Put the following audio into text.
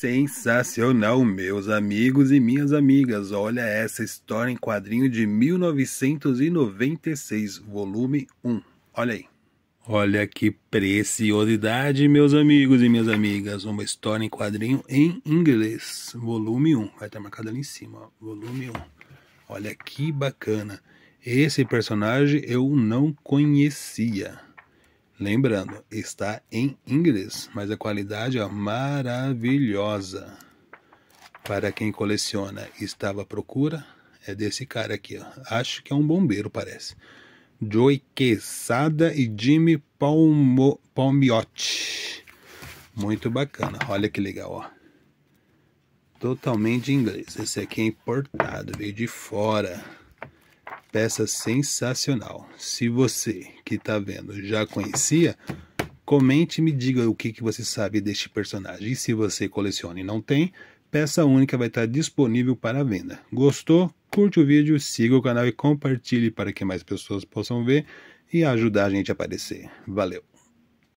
Sensacional, meus amigos e minhas amigas. Olha essa história em quadrinho de 1996, volume 1. Olha aí. Olha que preciosidade, meus amigos e minhas amigas. Uma história em quadrinho em inglês, volume 1. Vai estar marcado ali em cima, ó. volume 1. Olha que bacana. Esse personagem eu não conhecia. Lembrando, está em inglês, mas a qualidade é maravilhosa. Para quem coleciona e estava à procura, é desse cara aqui. Ó. Acho que é um bombeiro, parece. Joey Quesada e Jimmy Palmo, Palmiotti. Muito bacana. Olha que legal, ó. Totalmente em inglês. Esse aqui é importado, veio de fora peça sensacional. Se você que está vendo já conhecia, comente e me diga o que, que você sabe deste personagem. E se você coleciona e não tem, peça única vai estar tá disponível para venda. Gostou? Curte o vídeo, siga o canal e compartilhe para que mais pessoas possam ver e ajudar a gente a aparecer. Valeu!